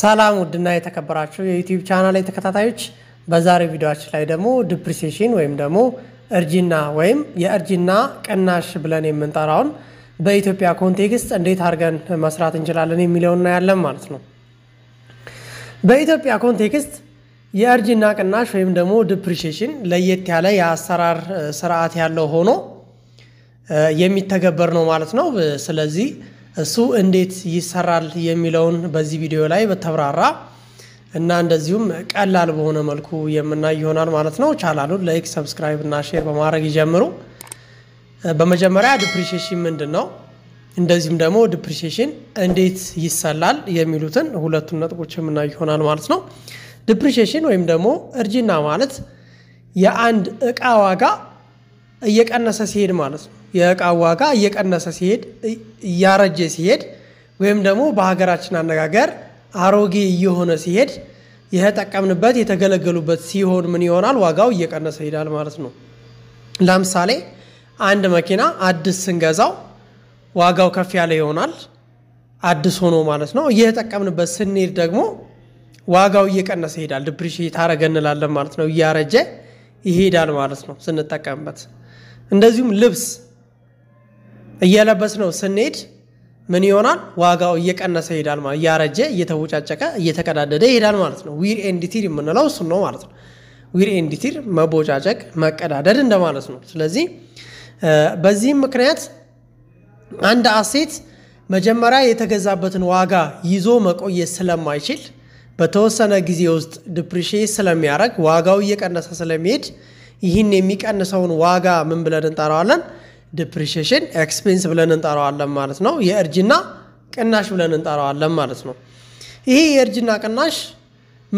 ሰላም ውድና የተከበራችሁ የዩቲዩብ ቻናል ላይ ተከታታዮች፣ በዛሬ ቪዲዮችን ላይ ደግሞ ዲፕሪሲሽን ወይም ደግሞ እርጅና ወይም የእርጅና ቅናሽ ብለን የምንጠራውን በኢትዮጵያ ኮንቴክስት እንዴት አድርገን መስራት እንችላለን የሚለውን እናያለን ማለት ነው። በኢትዮጵያ ኮንቴክስት የእርጅና ቅናሽ ወይም ደግሞ ዲፕሪሲሽን ለየት ያለ የአሰራር ስርዓት ያለው ሆኖ የሚተገበር ነው ማለት ነው። ስለዚህ እሱ እንዴት ይሰራል የሚለውን በዚህ ቪዲዮ ላይ በተብራራ እና እንደዚሁም ቀላል በሆነ መልኩ የምናይ ይሆናል ማለት ነው። ቻናሉን ላይክ፣ ሰብስክራይብ እና ሼር በማድረግ ይጀምሩ። በመጀመሪያ ዲፕሪሺዬሽን ምንድን ነው፣ እንደዚሁም ደግሞ ዲፕሪሺዬሽን እንዴት ይሰላል የሚሉትን ሁለቱን ነጥቦች የምናይ ይሆናል ማለት ነው። ዲፕሪሺዬሽን ወይም ደግሞ እርጅና ማለት የአንድ እቃ ዋጋ እየቀነሰ ሲሄድ ማለት ነው። የእቃ ዋጋ እየቀነሰ ሲሄድ እያረጀ ሲሄድ ወይም ደግሞ በሀገራችን አነጋገር አሮጌ እየሆነ ሲሄድ የተጠቀምንበት የተገለገሉበት ሲሆን ምን ይሆናል? ዋጋው እየቀነሰ ይሄዳል ማለት ነው። ለምሳሌ አንድ መኪና አዲስ ስንገዛው ዋጋው ከፍ ያለ ይሆናል፣ አዲስ ሆኖ ማለት ነው። እየተጠቀምንበት ስንሄድ ደግሞ ዋጋው እየቀነሰ ይሄዳል። ድብሪሽ አረገ እንላለን ማለት ነው። እያረጀ ይሄዳል ማለት ነው ስንጠቀምበት እንደዚሁም ልብስ እየለበስ ነው ስንሄድ ምን ይሆናል? ዋጋው እየቀነሰ ይሄዳል ማለት እያረጀ እየተወጫጨቀ እየተቀዳደደ ይሄዳል ማለት ነው። ዊር ኤንዲቲር የምንለው እሱ ነው ማለት ነው። ዊር ኤንዲቲር መቦጫጨቅ፣ መቀዳደድ እንደማለት ነው። ስለዚህ በዚህም ምክንያት አንድ አሴት መጀመሪያ የተገዛበትን ዋጋ ይዞ መቆየት ስለማይችል በተወሰነ ጊዜ ውስጥ ድፕሪሽ ስለሚያደረግ ዋጋው እየቀነሰ ስለሚሄድ ይህን የሚቀንሰውን ዋጋ ምን ብለን እንጠራዋለን? ዲፕሪሽን ኤክስፔንስ ብለን እንጠራዋለን ማለት ነው። የእርጅና ቅናሽ ብለን እንጠራዋለን ማለት ነው። ይሄ የእርጅና ቅናሽ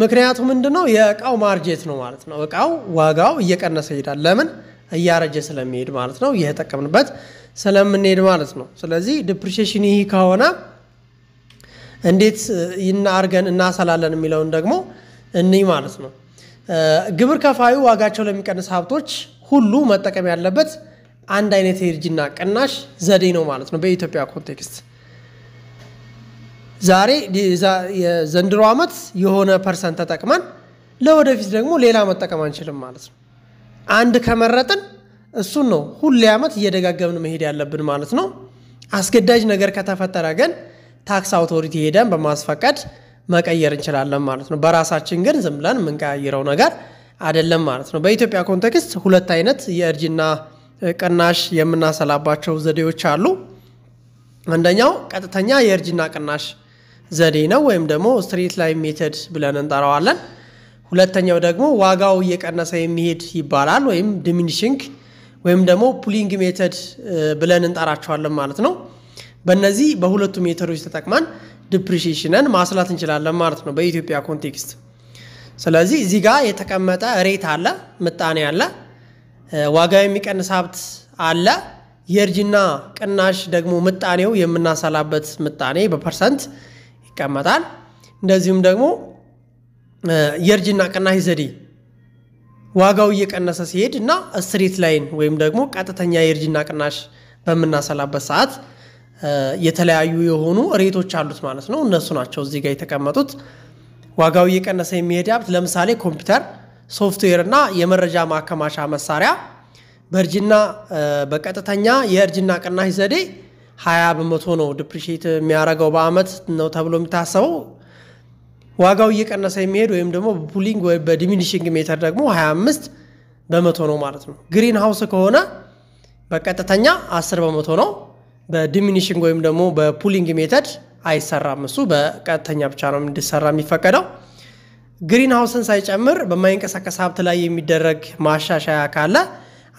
ምክንያቱ ምንድነው የእቃው ማርጀት ነው ማለት ነው። እቃው ዋጋው እየቀነሰ ይሄዳል። ለምን? እያረጀ ስለሚሄድ ማለት ነው። እየተጠቀምንበት ስለምንሄድ ማለት ነው። ስለዚህ ዲፕሪሽን ይህ ከሆነ እንዴት ይናርገን እናሰላለን የሚለውን ደግሞ እንይ ማለት ነው ግብር ከፋዩ ዋጋቸው ለሚቀንስ ሀብቶች ሁሉ መጠቀም ያለበት አንድ አይነት የእርጅና ቅናሽ ዘዴ ነው ማለት ነው። በኢትዮጵያ ኮንቴክስት ዛሬ የዘንድሮ ዓመት የሆነ ፐርሰንት ተጠቅመን ለወደፊት ደግሞ ሌላ መጠቀም አንችልም ማለት ነው። አንድ ከመረጥን እሱን ነው ሁሌ ዓመት እየደጋገብን መሄድ ያለብን ማለት ነው። አስገዳጅ ነገር ከተፈጠረ ግን ታክስ አውቶሪቲ ሄደን በማስፈቀድ መቀየር እንችላለን ማለት ነው። በራሳችን ግን ዝም ብለን የምንቀያይረው ነገር አይደለም ማለት ነው። በኢትዮጵያ ኮንቴክስት ሁለት አይነት የእርጅና ቅናሽ የምናሰላባቸው ዘዴዎች አሉ። አንደኛው ቀጥተኛ የእርጅና ቅናሽ ዘዴ ነው፣ ወይም ደግሞ ስትሪት ላይ ሜተድ ብለን እንጠራዋለን። ሁለተኛው ደግሞ ዋጋው እየቀነሰ የሚሄድ ይባላል፣ ወይም ዲሚኒሽንግ ወይም ደግሞ ፑሊንግ ሜተድ ብለን እንጠራቸዋለን ማለት ነው። በእነዚህ በሁለቱ ሜተዶች ተጠቅመን ዲፕሪሽንን ማስላት እንችላለን ማለት ነው በኢትዮጵያ ኮንቴክስት። ስለዚህ እዚህ ጋር የተቀመጠ ሬት አለ፣ ምጣኔ አለ፣ ዋጋ የሚቀንስ ሀብት አለ። የእርጅና ቅናሽ ደግሞ ምጣኔው የምናሰላበት ምጣኔ በፐርሰንት ይቀመጣል። እንደዚሁም ደግሞ የእርጅና ቅናሽ ዘዴ ዋጋው እየቀነሰ ሲሄድ እና ስትሬት ላይን ወይም ደግሞ ቀጥተኛ የእርጅና ቅናሽ በምናሰላበት ሰዓት የተለያዩ የሆኑ ሬቶች አሉት ማለት ነው። እነሱ ናቸው እዚህ ጋር የተቀመጡት። ዋጋው እየቀነሰ የሚሄድ ሀብት ለምሳሌ ኮምፒውተር፣ ሶፍትዌር እና የመረጃ ማከማቻ መሳሪያ በእርጅና በቀጥተኛ የእርጅና ቅናሽ ዘዴ 20 በመቶ ነው ዲፕሪሺየት የሚያደርገው በአመት ነው ተብሎ የሚታሰበው። ዋጋው እየቀነሰ የሚሄድ ወይም ደግሞ በፑሊንግ ወይም በዲሚኒሽንግ ሜተር ደግሞ 25 በመቶ ነው ማለት ነው። ግሪን ሃውስ ከሆነ በቀጥተኛ 10 በመቶ ነው። በዲሚኒሽንግ ወይም ደግሞ በፑሊንግ ሜተድ አይሰራም። እሱ በቀጥተኛ ብቻ ነው እንዲሰራ የሚፈቀደው። ግሪን ሃውስን ሳይጨምር በማይንቀሳቀስ ሀብት ላይ የሚደረግ ማሻሻያ ካለ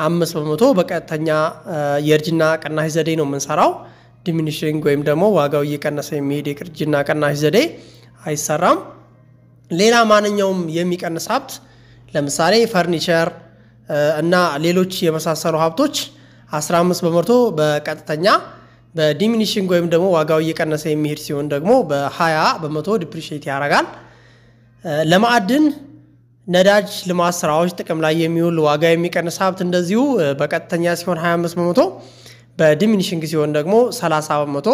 አምስት በመቶ በቀጥተኛ የእርጅና ቅናሽ ዘዴ ነው የምንሰራው። ዲሚኒሽንግ ወይም ደግሞ ዋጋው እየቀነሰ የሚሄድ የእርጅና ቅናሽ ዘዴ አይሰራም። ሌላ ማንኛውም የሚቀንስ ሀብት ለምሳሌ ፈርኒቸር እና ሌሎች የመሳሰሉ ሀብቶች 15 በመቶ በቀጥተኛ በዲሚኒሽንግ ወይም ደግሞ ዋጋው እየቀነሰ የሚሄድ ሲሆን ደግሞ በ20 በመቶ ዲፕሪሽት ያደርጋል። ለማዕድን ነዳጅ ልማት ስራዎች ጥቅም ላይ የሚውል ዋጋ የሚቀንስ ሀብት እንደዚሁ በቀጥተኛ ሲሆን 25 በመቶ በዲሚኒሽንግ ሲሆን ደግሞ 30 በመቶ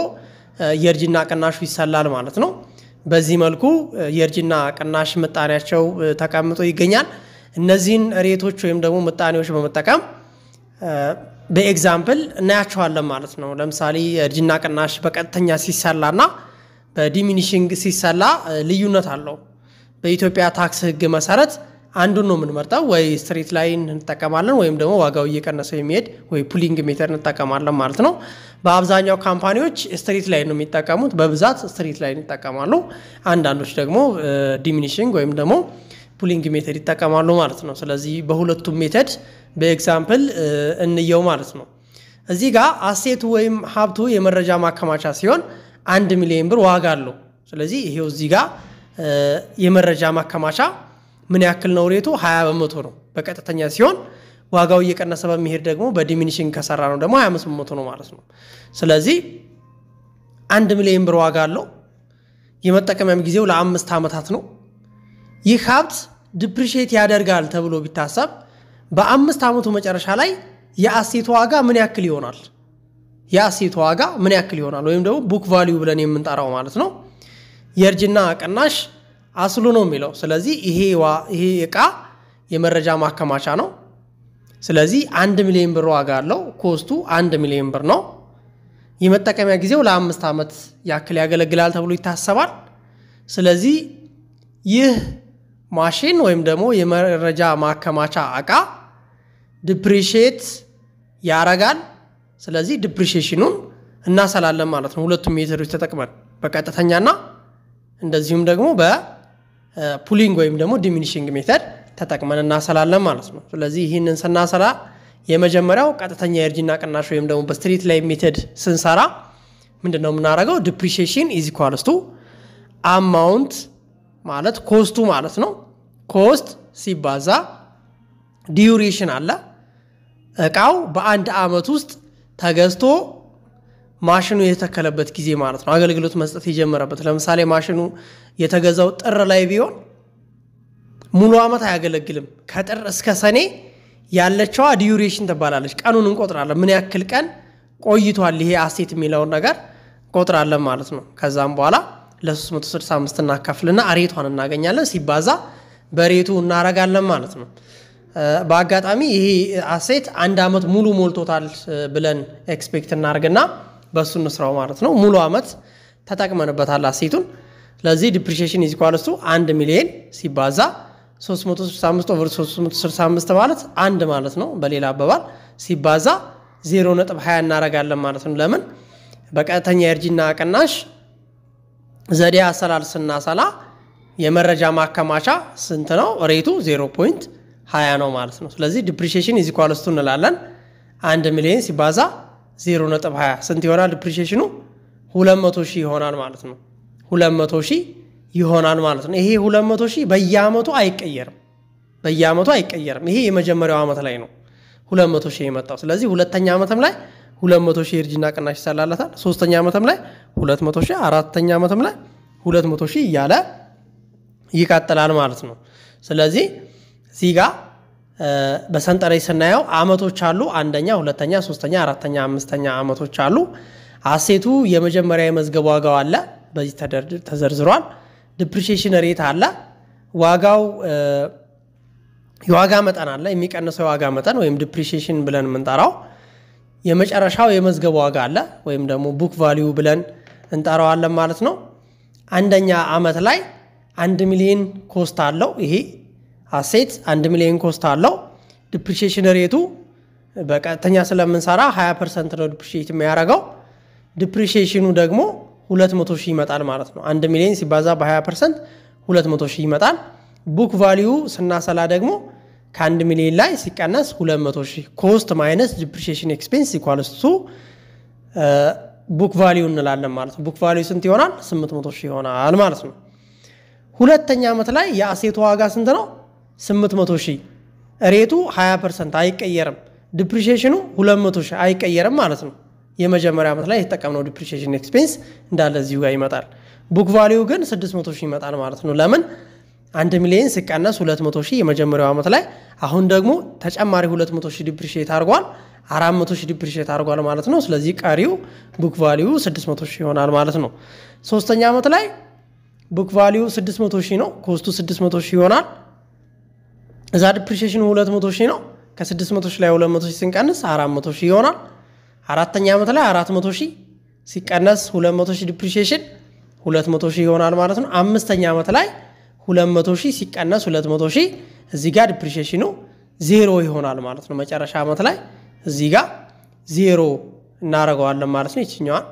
የእርጅና ቅናሹ ይሰላል ማለት ነው። በዚህ መልኩ የእርጅና ቅናሽ ምጣኔያቸው ተቀምጦ ይገኛል። እነዚህን ሬቶች ወይም ደግሞ ምጣኔዎች በመጠቀም በኤግዛምፕል እናያቸዋለን ማለት ነው። ለምሳሌ እርጅና ቅናሽ በቀጥተኛ ሲሰላና በዲሚኒሽንግ ሲሰላ ልዩነት አለው። በኢትዮጵያ ታክስ ህግ መሰረት አንዱን ነው የምንመርጠው። ወይ ስትሪት ላይን እንጠቀማለን ወይም ደግሞ ዋጋው እየቀነሰው የሚሄድ ወይ ፑሊንግ ሜተር እንጠቀማለን ማለት ነው። በአብዛኛው ካምፓኒዎች ስትሪት ላይን ነው የሚጠቀሙት፣ በብዛት ስትሪት ላይን ይጠቀማሉ። አንዳንዶች ደግሞ ዲሚኒሽንግ ወይም ደግሞ ፑሊንግ ሜተድ ይጠቀማሉ ማለት ነው። ስለዚህ በሁለቱም ሜተድ በኤግዛምፕል እንየው ማለት ነው። እዚህ ጋር አሴቱ ወይም ሀብቱ የመረጃ ማከማቻ ሲሆን አንድ ሚሊዮን ብር ዋጋ አለው። ስለዚህ ይሄው እዚህ ጋር የመረጃ ማከማቻ ምን ያክል ነው? ሬቱ 20 በመቶ ነው በቀጥተኛ ሲሆን ዋጋው እየቀነሰ በሚሄድ ደግሞ በዲሚኒሽን ከሰራ ነው ደግሞ 25 በመቶ ነው ማለት ነው። ስለዚህ አንድ ሚሊዮን ብር ዋጋ አለው። የመጠቀሚያም ጊዜው ለአምስት ዓመታት ነው። ይህ ሀብት ዲፕሪሼት ያደርጋል ተብሎ ቢታሰብ በአምስት ዓመቱ መጨረሻ ላይ የአሴት ዋጋ ምን ያክል ይሆናል? የአሴት ዋጋ ምን ያክል ይሆናል? ወይም ደግሞ ቡክ ቫሊዩ ብለን የምንጠራው ማለት ነው። የእርጅና ቅናሽ አስሉ ነው የሚለው። ስለዚህ ይሄ እቃ የመረጃ ማከማቻ ነው። ስለዚህ አንድ ሚሊዮን ብር ዋጋ አለው። ኮስቱ አንድ ሚሊዮን ብር ነው። የመጠቀሚያ ጊዜው ለአምስት ዓመት ያክል ያገለግላል ተብሎ ይታሰባል። ስለዚህ ይህ ማሽን ወይም ደግሞ የመረጃ ማከማቻ እቃ ዲፕሪሺየት ያረጋል። ስለዚህ ዲፕሪሽኑን እናሰላለን ማለት ነው። ሁለቱም ሜተዶች ተጠቅመን በቀጥተኛና እንደዚሁም ደግሞ በፑሊንግ ወይም ደግሞ ዲሚኒሽንግ ሜተድ ተጠቅመን እናሰላለን ማለት ነው። ስለዚህ ይህንን ስናሰላ የመጀመሪያው ቀጥተኛ የእርጅና ቅናሽ ወይም ደግሞ በስትሪት ላይ ሜተድ ስንሰራ ምንድን ነው የምናደርገው? ዲፕሪሺየሽን ኢዝ አማውንት ማለት ኮስቱ ማለት ነው። ኮስት ሲባዛ ዲዩሬሽን አለ እቃው በአንድ አመት ውስጥ ተገዝቶ ማሽኑ የተተከለበት ጊዜ ማለት ነው። አገልግሎት መስጠት የጀመረበት ለምሳሌ ማሽኑ የተገዛው ጥር ላይ ቢሆን ሙሉ አመት አያገለግልም። ከጥር እስከ ሰኔ ያለችዋ ዲዩሬሽን ትባላለች። ቀኑን እንቆጥራለን። ምን ያክል ቀን ቆይቷል ይሄ አሴት የሚለውን ነገር እንቆጥራለን ማለት ነው። ከዛም በኋላ ለ365 እናካፍልና ሬቷን እናገኛለን። ሲባዛ በሬቱ እናረጋለን ማለት ነው። በአጋጣሚ ይሄ አሴት አንድ ዓመት ሙሉ ሞልቶታል ብለን ኤክስፔክት እናርግና በእሱ እንስራው ማለት ነው። ሙሉ ዓመት ተጠቅመንበታል አሴቱን። ለዚህ ዲፕሪሺዬሽን ኢዝ ኢኳልስ 1 ሚሊዮን ሲባዛ 365 ኦቨር 365 ማለት አንድ ማለት ነው። በሌላ አባባል ሲባዛ 0.20 እናረጋለን ማለት ነው። ለምን በቀጥተኛ የእርጅና ቅናሽ ዘዴ አሰላል ስናሰላ የመረጃ ማከማቻ ስንት ነው? ሬቱ 0 20 ነው ማለት ነው። ስለዚህ ዲፕሪሽን ኢዝ ኢኳልስ ቱ እንላለን አንድ ሚሊዮን ሲባዛ 0.20 ስንት ይሆናል? ዲፕሪሺዬሽኑ 200 ሺህ ይሆናል ማለት ነው። 200 ሺህ ይሆናል ማለት ነው። ይሄ 200 ሺህ በየአመቱ አይቀየርም፣ በየአመቱ አይቀየርም። ይሄ የመጀመሪያው ዓመት ላይ ነው 200 ሺህ የመጣው። ስለዚህ ሁለተኛ ዓመትም ላይ 200 ሺህ የእርጅና ቅናሽ ይሰላለታል። ሶስተኛ ዓመትም ላይ 200 ሺህ፣ አራተኛ ዓመትም ላይ 200 ሺህ እያለ ይቀጥላል ማለት ነው። ስለዚህ እዚህ ጋር በሰንጠረዥ ስናየው አመቶች አሉ። አንደኛ፣ ሁለተኛ፣ ሶስተኛ፣ አራተኛ፣ አምስተኛ አመቶች አሉ። አሴቱ የመጀመሪያ የመዝገብ ዋጋው አለ፣ በዚህ ተዘርዝሯል። ዲፕሪሽን ሬት አለ፣ ዋጋው የዋጋ መጠን አለ፣ የሚቀንሰው የዋጋ መጠን ወይም ዲፕሪሺየሽን ብለን የምንጠራው። የመጨረሻው የመዝገብ ዋጋ አለ፣ ወይም ደግሞ ቡክ ቫሊዩ ብለን እንጠራዋለን ማለት ነው። አንደኛ አመት ላይ አንድ ሚሊዮን ኮስት አለው ይሄ አሴት አንድ ሚሊዮን ኮስት አለው። ዲፕሪሽን ሬቱ በቀጥተኛ ስለምንሰራ 20 ፐርሰንት ነው ዲፕሪሽት የሚያደርገው። ዲፕሪሽኑ ደግሞ 200 ሺህ ይመጣል ማለት ነው። አንድ ሚሊዮን ሲባዛ በ20 ፐርሰንት 200 ሺህ ይመጣል። ቡክ ቫሊዩ ስናሰላ ደግሞ ከአንድ ሚሊዮን ላይ ሲቀነስ 200 ሺህ ኮስት ማይነስ ዲፕሪሽን ኤክስፔንስ ኢኳልስ ቱ ቡክ ቫሊዩ እንላለን ማለት ነው። ቡክ ቫሊዩ ስንት ይሆናል? 800 ሺህ ይሆናል ማለት ነው። ሁለተኛ ዓመት ላይ የአሴቱ ዋጋ ስንት ነው? 800 ሺህ ሬቱ 20 ፐርሰንት አይቀየርም። ዲፕሪሺየሽኑ 200 ሺህ አይቀየርም ማለት ነው። የመጀመሪያ ዓመት ላይ የተጠቀምነው ዲፕሪሺየሽን ኤክስፔንስ እንዳለ እዚሁ ጋር ይመጣል። ቡክ ቫሊዩ ግን 600 ሺህ ይመጣል ማለት ነው። ለምን አንድ ሚሊዮን ሲቀነስ 200 ሺህ የመጀመሪያው ዓመት ላይ አሁን ደግሞ ተጨማሪ 200 ሺህ ዲፕሪሺየት አድርጓል። 400 ሺህ ዲፕሪሺየት አድርጓል ማለት ነው። ስለዚህ ቀሪው ቡክ ቫሊዩ 600 ሺህ ይሆናል ማለት ነው። ሶስተኛ ዓመት ላይ ቡክ ቫሊዩ 600 ሺህ ነው። ኮስቱ 600 ሺህ ይሆናል። እዛ ዲፕሪሺየሽኑ 200 ሺህ ነው። ከ600 ሺህ ላይ 200 ሺህ ስንቀንስ 400 ሺህ ይሆናል። አራተኛ ዓመት ላይ 400 ሺህ ሲቀነስ 200 ሺህ ዲፕሪሺየሽን 200 ሺህ ይሆናል ማለት ነው። አምስተኛ ዓመት ላይ 200 ሺህ ሲቀነስ 200 ሺህ እዚህ ጋር ዲፕሪሺየሽኑ ዜሮ ይሆናል ማለት ነው። መጨረሻ ዓመት ላይ እዚህ ጋር ዜሮ እናደርገዋለን ማለት ነው። ይችኛዋን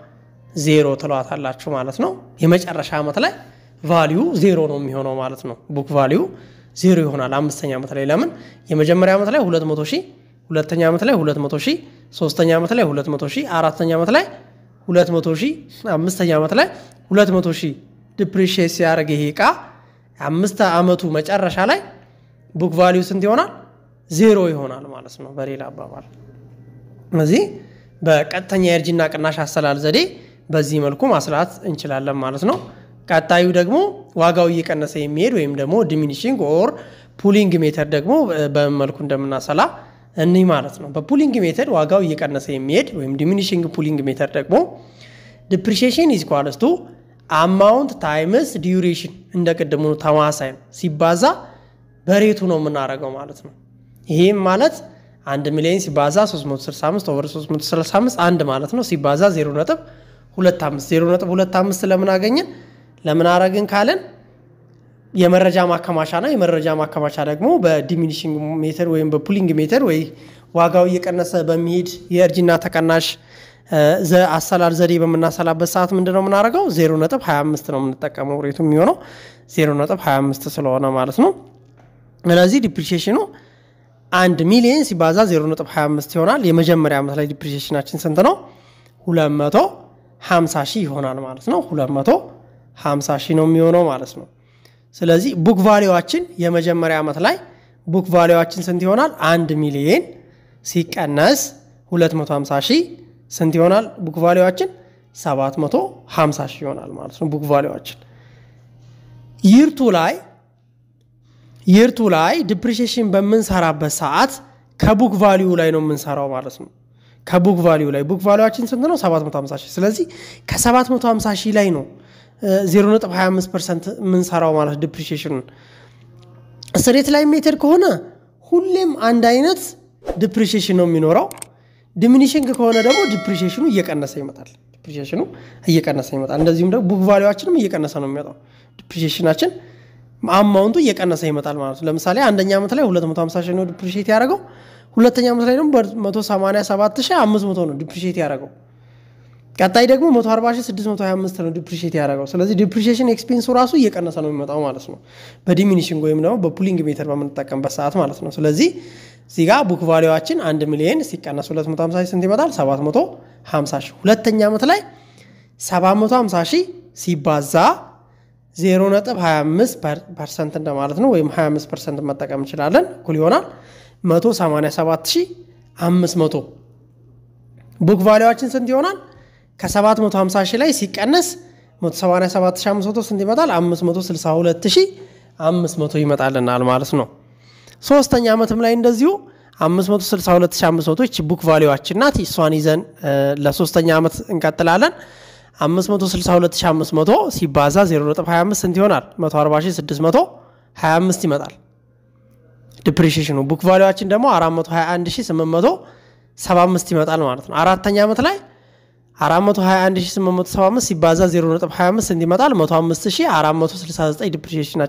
ዜሮ ትለዋታላችሁ ማለት ነው። የመጨረሻ ዓመት ላይ ቫሊዩ ዜሮ ነው የሚሆነው ማለት ነው። ቡክ ቫሊዩ ዜሮ ይሆናል አምስተኛ ዓመት ላይ ለምን የመጀመሪያ ዓመት ላይ 200 ሺህ ሁለተኛ ዓመት ላይ 200 ሺህ ሶስተኛ ዓመት ላይ 200 ሺህ አራተኛ ዓመት ላይ 200 ሺህ አምስተኛ ዓመት ላይ 200 ሺህ ዲፕሪሺየት ሲያደርግ ይሄ ዕቃ ዓመቱ መጨረሻ ላይ ቡክ ቫሊዩ ስንት ይሆናል ዜሮ ይሆናል ማለት ነው በሌላ አባባል እዚህ በቀጥተኛ የእርጅና ቅናሽ አሰላል ዘዴ በዚህ መልኩ ማስላት እንችላለን ማለት ነው። ቀጣዩ ደግሞ ዋጋው እየቀነሰ የሚሄድ ወይም ደግሞ ዲሚኒሽንግ ኦር ፑሊንግ ሜተድ ደግሞ በመልኩ እንደምናሰላ እኒህ ማለት ነው። በፑሊንግ ሜተድ ዋጋው እየቀነሰ የሚሄድ ወይም ዲሚኒሽንግ ፑሊንግ ሜተድ ደግሞ ዲፕሪሺዬሽን ኢዝ ኢኳልስ ቱ አማውንት ታይምስ ዲዩሬሽን እንደ ቅድሙ ተማሳይ ነው ሲባዛ በሬቱ ነው የምናደርገው ማለት ነው። ይህም ማለት አንድ ሚሊዮን ሲባዛ 365 ኦቨር 365 አንድ ማለት ነው ሲባዛ 0 ነጥብ 25 0 ነጥብ 25 ስለምን አገኘን ለምን አረግን ካለን የመረጃ ማከማቻና የመረጃ ማከማቻ ደግሞ በዲሚኒሽንግ ሜተር ወይም በፑሊንግ ሜተር ወይ ዋጋው እየቀነሰ በሚሄድ የእርጅና ተቀናሽ አሰላል ዘዴ በምናሰላበት ሰዓት ምንድን ነው የምናደርገው? 0.25 ነው የምንጠቀመው። ሬቱ የሚሆነው 0.25 ስለሆነ ማለት ነው። ስለዚህ ዲፕሪሺየሽኑ አንድ ሚሊየን ሲባዛ 0.25 ይሆናል። የመጀመሪያ ዓመት ላይ ዲፕሪሺየሽናችን ስንት ነው? 250 ሺህ ይሆናል ማለት ነው 200 50 ሺህ ነው የሚሆነው ማለት ነው። ስለዚህ ቡክ ቫሊዋችን የመጀመሪያ ዓመት ላይ ቡክ ቫሊዋችን ስንት ይሆናል? አንድ ሚሊየን ሲቀነስ 250 ሺህ ስንት ይሆናል? ቡክ ቫሊዋችን 750 ሺህ ይሆናል ማለት ነው። ቡክ ቫሊዋችን ይርቱ ላይ ይርቱ ላይ ዲፕሪሺየሽን በምንሰራበት ሰዓት ከቡክ ቫሊዩ ላይ ነው የምንሰራው ማለት ነው። ከቡክ ቫሊዩ ላይ ቡክ ቫሊዋችን ስንት ነው? 750 ሺህ። ስለዚህ ከ750 ሺህ ላይ ነው 0.25 ፐርሰንት የምንሰራው ማለት ዲፕሪሽን ስሬት ላይ ሜትር ከሆነ ሁሌም አንድ አይነት ዲፕሪሽን ነው የሚኖረው። ዲሚኒሽንግ ከሆነ ደግሞ ዲፕሪሽኑ እየቀነሰ ይመጣል። ዲፕሪሽኑ እየቀነሰ ይመጣል። እንደዚሁም ደግሞ ቡክ ቫሊዋችንም እየቀነሰ ነው የሚመጣው። ዲፕሪሽናችን አማውንቱ እየቀነሰ ይመጣል ማለት ነው። ለምሳሌ አንደኛ ዓመት ላይ 250 ሺህ ነው ዲፕሪሽት ያደረገው። ሁለተኛ ዓመት ላይ ደግሞ 187 ሺህ 500 ነው ዲፕሪሽት ያደረገው። ቀጣይ ደግሞ 140625 ነው ዲፕሪሽት ያደረገው። ስለዚህ ዲፕሪሽን ኤክስፔንሱ ራሱ እየቀነሰ ነው የሚመጣው ማለት ነው፣ በዲሚኒሽንግ ወይም ደግሞ በፑሊንግ ሜተር በምንጠቀምበት ሰዓት ማለት ነው። ስለዚህ እዚህ ቡክ ቫሊዋችን 1 ሚሊዮን ሲቀነስ 250 ስንት ይመጣል? 750 ሺህ። ሁለተኛ ዓመት ላይ 750 ሺ ሲባዛ 0.25 ፐርሰንት እንደማለት ነው፣ ወይም 25 ፐርሰንት መጠቀም እንችላለን። ኩል ይሆናል 187 500 ቡክ ቫሊዋችን ስንት ይሆናል? ከ750 ላይ ሲቀነስ 177500 ስንት ይመጣል? 562500 ይመጣልናል ማለት ነው። ሶስተኛ ዓመትም ላይ እንደዚሁ 562500 ቡክ ቫሊዋችን ናት። እሷን ይዘን ለሶስተኛ ዓመት እንቀጥላለን። 562500 ሲባዛ 0.25 ስንት ይሆናል? 140625 ይመጣል። ዲፕሪሺየሽኑ ቡክ ቫሊዋችን ደግሞ 421875 ይመጣል ማለት ነው። አራተኛ ዓመት ላይ 421,875 ሲባዛ 0.25 እንዲመጣል 105,469 ዲፕሪሺዬሽን